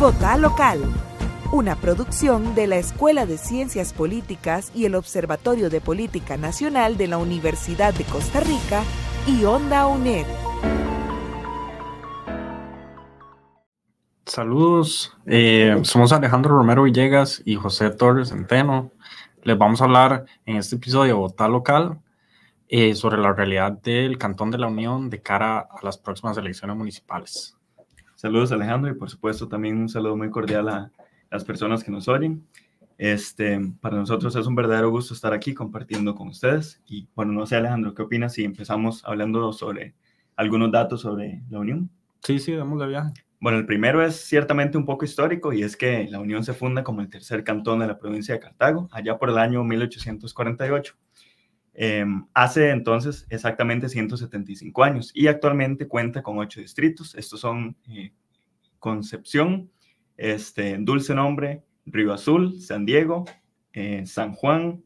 Vota Local, una producción de la Escuela de Ciencias Políticas y el Observatorio de Política Nacional de la Universidad de Costa Rica y Onda UNED. Saludos, eh, somos Alejandro Romero Villegas y José Torres Centeno. Les vamos a hablar en este episodio de Vota Local eh, sobre la realidad del Cantón de la Unión de cara a las próximas elecciones municipales. Saludos Alejandro y por supuesto también un saludo muy cordial a las personas que nos oyen. Este, para nosotros es un verdadero gusto estar aquí compartiendo con ustedes. Y bueno, no sé Alejandro, ¿qué opinas si empezamos hablando sobre algunos datos sobre la Unión? Sí, sí, damos la viaje. Bueno, el primero es ciertamente un poco histórico y es que la Unión se funda como el tercer cantón de la provincia de Cartago, allá por el año 1848. Em, hace entonces exactamente 175 años y actualmente cuenta con ocho distritos. Estos son eh, Concepción, este, Dulce Nombre, Río Azul, San Diego, eh, San Juan,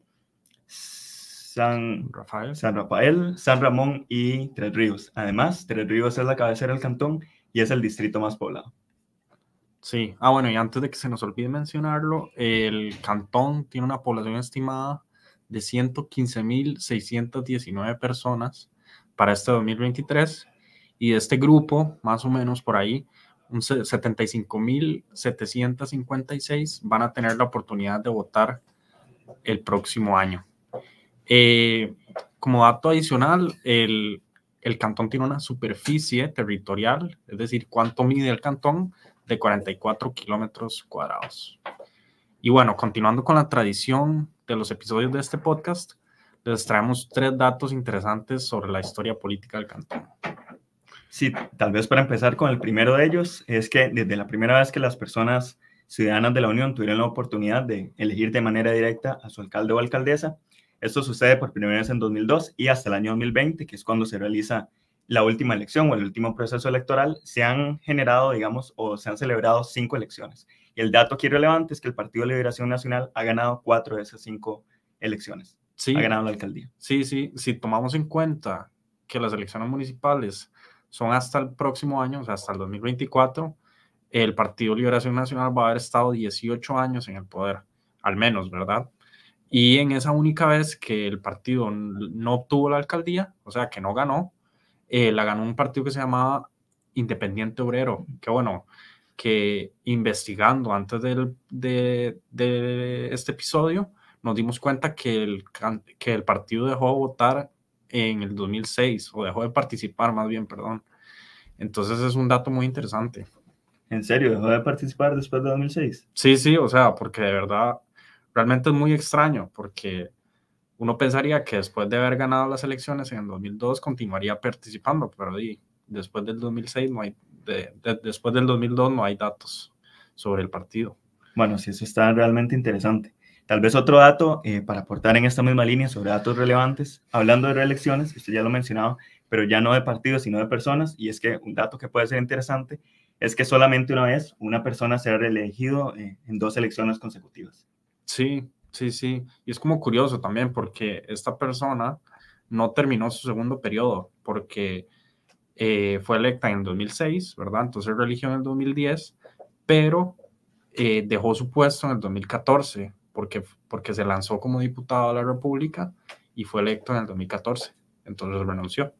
San Rafael. San Rafael, San Ramón y Tres Ríos. Además, Tres Ríos es la cabecera del cantón y es el distrito más poblado. Sí, ah bueno, y antes de que se nos olvide mencionarlo, el cantón tiene una población estimada de 115.619 personas para este 2023 y de este grupo, más o menos por ahí, 75.756 van a tener la oportunidad de votar el próximo año. Eh, como dato adicional, el, el cantón tiene una superficie territorial, es decir, cuánto mide el cantón, de 44 kilómetros cuadrados. Y bueno, continuando con la tradición de los episodios de este podcast, les traemos tres datos interesantes sobre la historia política del cantón. Sí, tal vez para empezar con el primero de ellos, es que desde la primera vez que las personas ciudadanas de la Unión tuvieron la oportunidad de elegir de manera directa a su alcalde o alcaldesa, esto sucede por primera vez en 2002 y hasta el año 2020, que es cuando se realiza la última elección o el último proceso electoral, se han generado, digamos, o se han celebrado cinco elecciones. Y el dato aquí relevante es que el Partido de Liberación Nacional ha ganado cuatro de esas cinco elecciones. Sí, ha ganado la alcaldía. Sí, sí. Si tomamos en cuenta que las elecciones municipales son hasta el próximo año, o sea, hasta el 2024, el Partido de Liberación Nacional va a haber estado 18 años en el poder, al menos, ¿verdad? Y en esa única vez que el partido no obtuvo la alcaldía, o sea, que no ganó, eh, la ganó un partido que se llamaba Independiente Obrero, que bueno, que investigando antes de, este episodio, nos dimos cuenta que el, que el partido dejó de votar en el 2006, o dejó de participar más bien, perdón. Entonces es un dato muy interesante. ¿En serio? ¿Dejó de participar después de 2006? Sí, sí, o sea, porque de verdad, realmente es muy extraño, porque uno pensaría que después de haber ganado las elecciones en el 2002 continuaría participando, pero después del 2006 no hay, después del 2002 no hay datos sobre el partido. Bueno, sí, eso está realmente interesante. Tal vez otro dato eh, para aportar en esta misma línea sobre datos relevantes, hablando de reelecciones, usted ya lo mencionado, pero ya no de partidos, sino de personas, y es que un dato que puede ser interesante es que solamente una vez una persona se ha reelegido eh, en dos elecciones consecutivas. Sí, Sí, sí, y es como curioso también porque esta persona no terminó su segundo periodo porque eh, fue electa en 2006, ¿verdad? Entonces religió en el 2010, pero eh, dejó su puesto en el 2014 porque, porque se lanzó como diputado a la República y fue electo en el 2014, entonces renunció.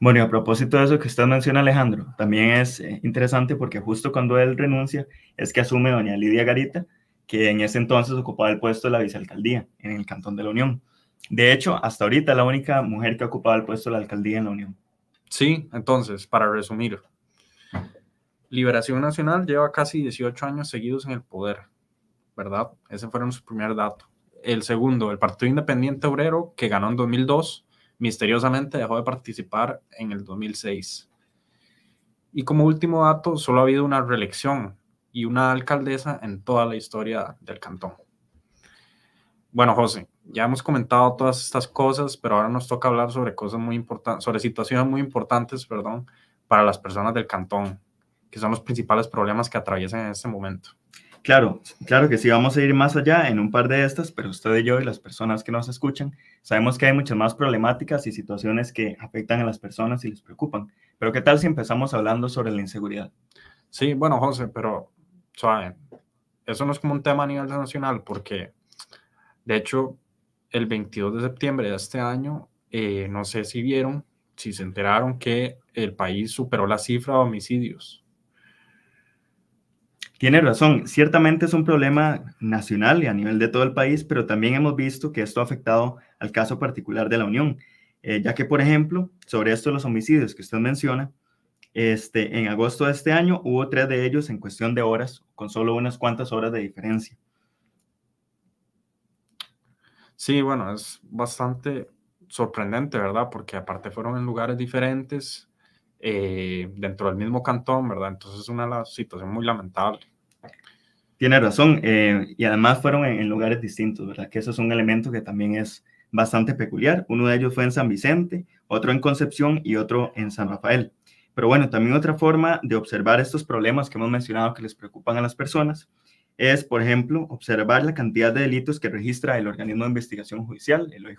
Bueno, y a propósito de eso que usted menciona, Alejandro, también es eh, interesante porque justo cuando él renuncia es que asume doña Lidia Garita, que en ese entonces ocupaba el puesto de la vicealcaldía en el Cantón de la Unión. De hecho, hasta ahorita es la única mujer que ha ocupado el puesto de la alcaldía en la Unión. Sí, entonces, para resumir, Liberación Nacional lleva casi 18 años seguidos en el poder, ¿verdad? Ese fue nuestro primer dato. El segundo, el Partido Independiente Obrero, que ganó en 2002, misteriosamente dejó de participar en el 2006. Y como último dato, solo ha habido una reelección y una alcaldesa en toda la historia del cantón. Bueno, José, ya hemos comentado todas estas cosas, pero ahora nos toca hablar sobre cosas muy importantes, sobre situaciones muy importantes, perdón, para las personas del cantón, que son los principales problemas que atraviesan en este momento. Claro, claro que sí, vamos a ir más allá en un par de estas, pero usted y yo y las personas que nos escuchan, sabemos que hay muchas más problemáticas y situaciones que afectan a las personas y les preocupan. Pero ¿qué tal si empezamos hablando sobre la inseguridad? Sí, bueno, José, pero ¿saben? Eso no es como un tema a nivel nacional, porque de hecho, el 22 de septiembre de este año, eh, no sé si vieron, si se enteraron que el país superó la cifra de homicidios. Tiene razón, ciertamente es un problema nacional y a nivel de todo el país, pero también hemos visto que esto ha afectado al caso particular de la Unión, eh, ya que, por ejemplo, sobre esto los homicidios que usted menciona, este, en agosto de este año hubo tres de ellos en cuestión de horas, con solo unas cuantas horas de diferencia. Sí, bueno, es bastante sorprendente, ¿verdad? Porque aparte fueron en lugares diferentes, eh, dentro del mismo cantón, ¿verdad? Entonces es una situación muy lamentable. Tiene razón, eh, y además fueron en, lugares distintos, ¿verdad? Que eso es un elemento que también es bastante peculiar. Uno de ellos fue en San Vicente, otro en Concepción y otro en San Rafael. Pero bueno, también otra forma de observar estos problemas que hemos mencionado que les preocupan a las personas es, por ejemplo, observar la cantidad de delitos que registra el organismo de investigación judicial, el OIJ.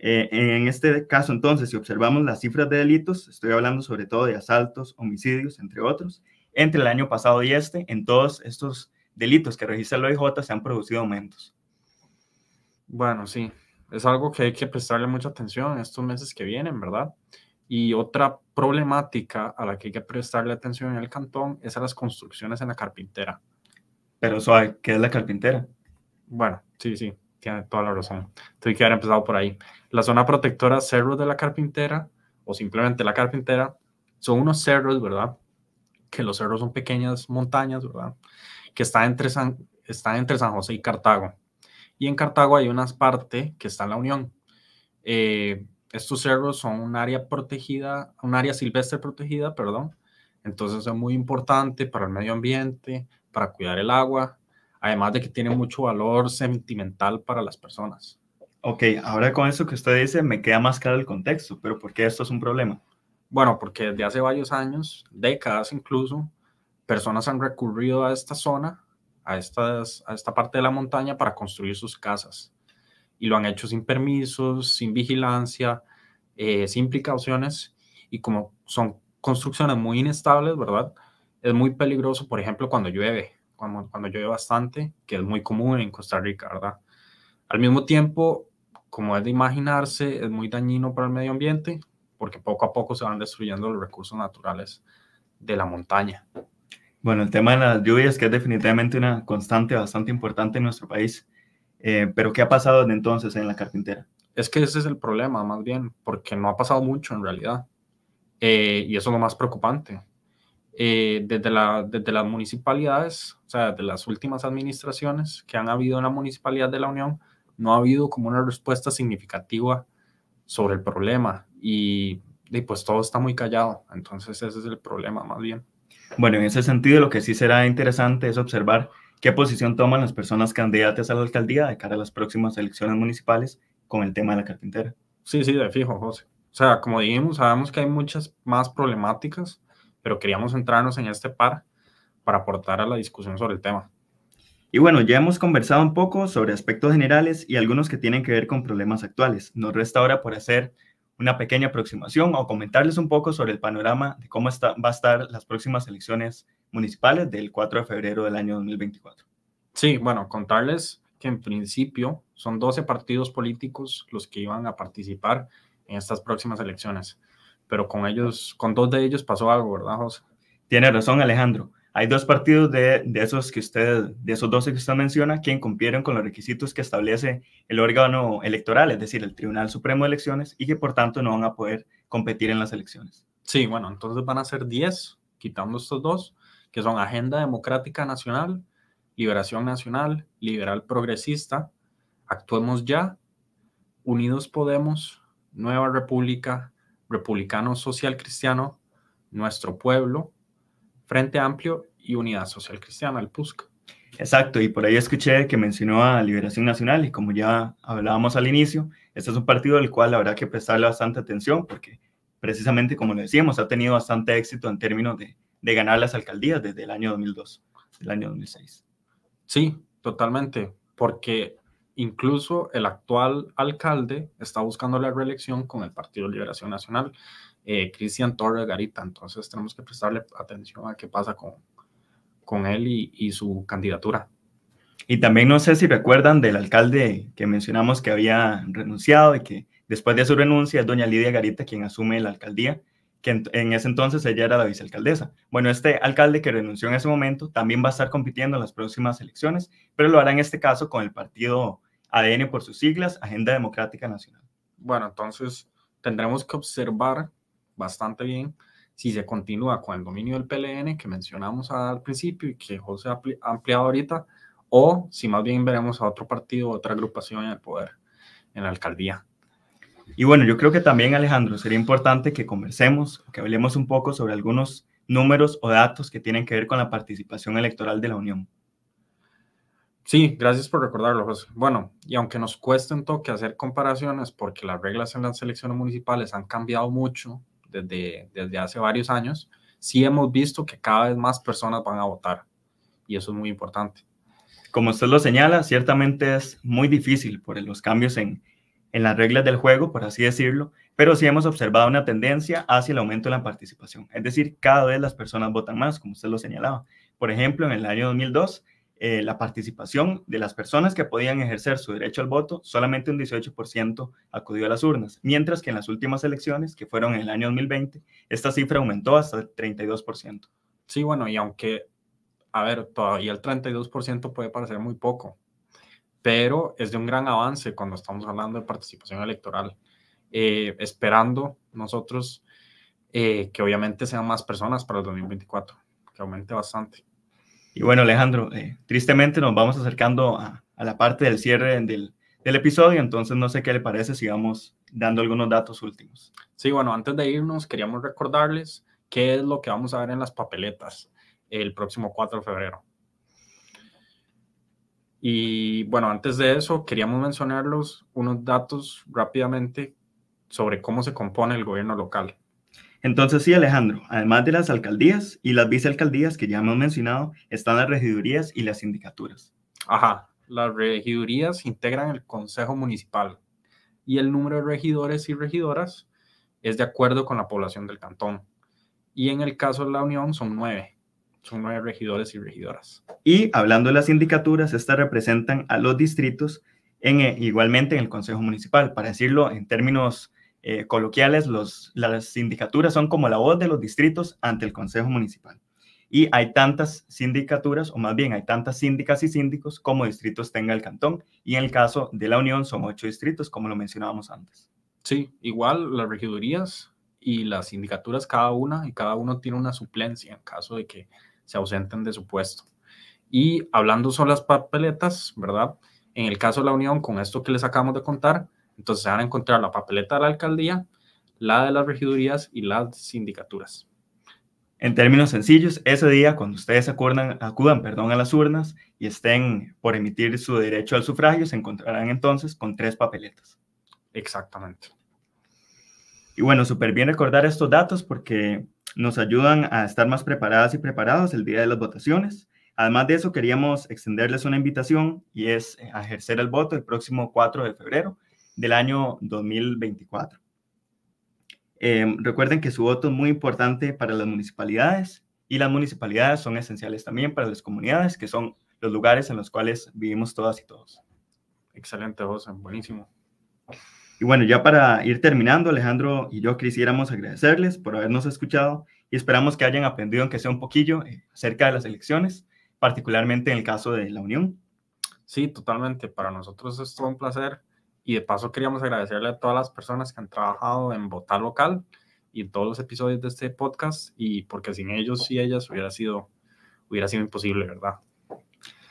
Eh, en este caso, entonces, si observamos las cifras de delitos, estoy hablando sobre todo de asaltos, homicidios, entre otros, entre el año pasado y este, en todos estos delitos que registra el OIJ se han producido aumentos. Bueno, sí, es algo que hay que prestarle mucha atención estos meses que vienen, ¿verdad? Y otra problemática a la que hay que prestarle atención en el cantón es a las construcciones en la carpintera. Pero eso, ¿qué es la carpintera? Bueno, sí, sí, tiene toda la razón. Tuve que haber empezado por ahí. La zona protectora Cerro de la Carpintera, o simplemente la Carpintera, son unos cerros, ¿verdad? Que los cerros son pequeñas montañas, ¿verdad? Que está entre San, entre San José y Cartago. Y en Cartago hay unas parte que está en la Unión. Eh, estos cerros son un área protegida, un área silvestre protegida, perdón. Entonces es muy importante para el medio ambiente, para cuidar el agua, además de que tiene mucho valor sentimental para las personas. Ok, ahora con eso que usted dice me queda más claro el contexto, pero ¿por qué esto es un problema? Bueno, porque desde hace varios años, décadas incluso, personas han recurrido a esta zona, a, estas, a esta parte de la montaña para construir sus casas y lo han hecho sin permisos, sin vigilancia, eh, sin precauciones y como son construcciones muy inestables, ¿verdad? Es muy peligroso, por ejemplo, cuando llueve, cuando, cuando llueve bastante, que es muy común en Costa Rica, ¿verdad? Al mismo tiempo, como es de imaginarse, es muy dañino para el medio ambiente porque poco a poco se van destruyendo los recursos naturales de la montaña. Bueno, el tema de las lluvias, que es definitivamente una constante bastante importante en nuestro país. Eh, pero ¿qué ha pasado desde entonces en la carpintera? Es que ese es el problema, más bien, porque no ha pasado mucho en realidad. Eh, y eso es lo más preocupante. Eh, desde, desde las municipalidades, o sea, desde las últimas administraciones que han habido en la municipalidad de la Unión, no ha habido como una respuesta significativa sobre el problema. Y, y pues todo está muy callado. Entonces ese es el problema, más bien. Bueno, en ese sentido, lo que sí será interesante es observar ¿Qué posición toman las personas candidatas a la alcaldía de cara a las próximas elecciones municipales con el tema de la carpintera? Sí, sí, de fijo, José. O sea, como dijimos, sabemos que hay muchas más problemáticas, pero queríamos centrarnos en este par para aportar a la discusión sobre el tema. Y bueno, ya hemos conversado un poco sobre aspectos generales y algunos que tienen que ver con problemas actuales. Nos resta ahora por hacer una pequeña aproximación o comentarles un poco sobre el panorama de cómo está, va a estar las próximas elecciones municipales del 4 de febrero del año 2024. Sí, bueno, contarles que en principio son 12 partidos políticos los que iban a participar en estas próximas elecciones, pero con ellos, con dos de ellos pasó algo, ¿verdad, José? Tiene razón, Alejandro. Hay dos partidos de, esos que usted, de esos 12 que usted menciona, que cumplieron con los requisitos que establece el órgano electoral, es decir, el Tribunal Supremo de Elecciones, y que por tanto no van a poder competir en las elecciones. Sí, bueno, entonces van a ser 10, quitando estos dos, que son Agenda Democrática Nacional, Liberación Nacional, Liberal Progresista, Actuemos Ya, Unidos Podemos, Nueva República, Republicano Social Cristiano, Nuestro Pueblo, Frente Amplio y Unidad Social Cristiana, el PUSC. Exacto, y por ahí escuché que mencionó a Liberación Nacional y como ya hablábamos al inicio, este es un partido al cual habrá que prestarle bastante atención porque precisamente como le decíamos, ha tenido bastante éxito en términos de, ganar las alcaldías desde el año 2002, el año 2006. Sí, totalmente, porque incluso el actual alcalde está buscando la reelección con el Partido Liberación Nacional. Eh, Cristian Torres Garita. Entonces tenemos que prestarle atención a qué pasa con, con él y, su candidatura. Y también no sé si recuerdan del alcalde que mencionamos que había renunciado y que después de su renuncia es doña Lidia Garita quien asume la alcaldía, que en, en ese entonces ella era la vicealcaldesa. Bueno, este alcalde que renunció en ese momento también va a estar compitiendo en las próximas elecciones, pero lo hará en este caso con el partido ADN por sus siglas, Agenda Democrática Nacional. Bueno, entonces tendremos que observar bastante bien si se continúa con el dominio del PLN que mencionamos al principio y que José ha ampliado ahorita, o si más bien veremos a otro partido, otra agrupación en el poder, en la alcaldía. Y bueno, yo creo que también, Alejandro, sería importante que conversemos, que hablemos un poco sobre algunos números o datos que tienen que ver con la participación electoral de la Unión. Sí, gracias por recordarlo, José. Bueno, y aunque nos cueste un toque hacer comparaciones, porque las reglas en las elecciones municipales han cambiado mucho desde, hace varios años, sí hemos visto que cada vez más personas van a votar y eso es muy importante. Como usted lo señala, ciertamente es muy difícil por los cambios en, en las reglas del juego, por así decirlo, pero sí hemos observado una tendencia hacia el aumento de la participación. Es decir, cada vez las personas votan más, como usted lo señalaba. Por ejemplo, en el año 2002, eh, la participación de las personas que podían ejercer su derecho al voto, solamente un 18% acudió a las urnas, mientras que en las últimas elecciones, que fueron en el año 2020, esta cifra aumentó hasta el 32%. Sí, bueno, y aunque, a ver, todavía el 32% puede parecer muy poco, pero es de un gran avance cuando estamos hablando de participación electoral, eh, esperando nosotros eh, que obviamente sean más personas para el 2024, que aumente bastante. Y bueno, Alejandro, eh, tristemente nos vamos acercando a, la parte del cierre del, episodio, entonces no sé qué le parece si vamos dando algunos datos últimos. Sí, bueno, antes de irnos, queríamos recordarles qué es lo que vamos a ver en las papeletas el próximo 4 de febrero. Y bueno, antes de eso, queríamos mencionarles unos datos rápidamente sobre cómo se compone el gobierno local. Entonces sí, Alejandro, además de las alcaldías y las vicealcaldías que ya hemos mencionado, están las regidurías y las sindicaturas. Ajá, las regidurías integran el Consejo Municipal y el número de regidores y regidoras es de acuerdo con la población del cantón. Y en el caso de la Unión son nueve, son nueve regidores y regidoras. Y hablando de las sindicaturas, estas representan a los distritos en, eh, igualmente en el Consejo Municipal. Para decirlo en términos eh, coloquiales, las sindicaturas son como la voz de los distritos ante el Consejo Municipal. Y hay tantas sindicaturas, o más bien hay tantas síndicas y síndicos como distritos tenga el cantón. Y en el caso de la Unión son ocho distritos, como lo mencionábamos antes. Sí, igual las regidurías y las sindicaturas cada una, y cada uno tiene una suplencia en caso de que se ausenten de su puesto. Y hablando son las papeletas, ¿verdad? En el caso de la Unión, con esto que les acabamos de contar, entonces se van a encontrar la papeleta de la alcaldía, la de las regidurías y las sindicaturas. En términos sencillos, ese día cuando ustedes acudan, acudan perdón, a las urnas y estén por emitir su derecho al sufragio, se encontrarán entonces con tres papeletas. Exactamente. Y bueno, súper bien recordar estos datos porque nos ayudan a estar más preparadas y preparados el día de las votaciones. Además de eso, queríamos extenderles una invitación y es ejercer el voto el próximo 4 de febrero del año 2024. Eh, em, recuerden que su voto es muy importante para las municipalidades y las municipalidades son esenciales también para las comunidades, que son los lugares en los cuales vivimos todas y todos. Excelente, José, buenísimo. Y bueno, ya para ir terminando, Alejandro y yo quisiéramos agradecerles por habernos escuchado y esperamos que hayan aprendido, aunque sea un poquillo, eh, acerca de las elecciones, particularmente en el caso de la Unión. Sí, totalmente. Para nosotros es todo un placer y de paso queríamos agradecerle a todas las personas que han trabajado en Votal Local y en todos los episodios de este podcast, y porque sin ellos y ellas hubiera sido, hubiera sido imposible, ¿verdad?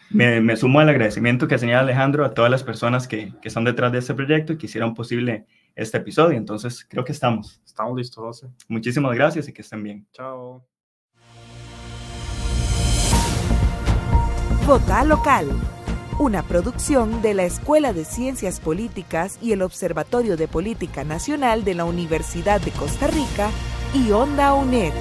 Me, sumo al agradecimiento que señala Alejandro a todas las personas que, están detrás de este proyecto y que hicieron posible este episodio. Entonces, creo que estamos. Estamos listos, José. Muchísimas gracias y que estén bien. Chao. Vota Local una producción de la Escuela de Ciencias Políticas y el Observatorio de Política Nacional de la Universidad de Costa Rica y Onda UNED.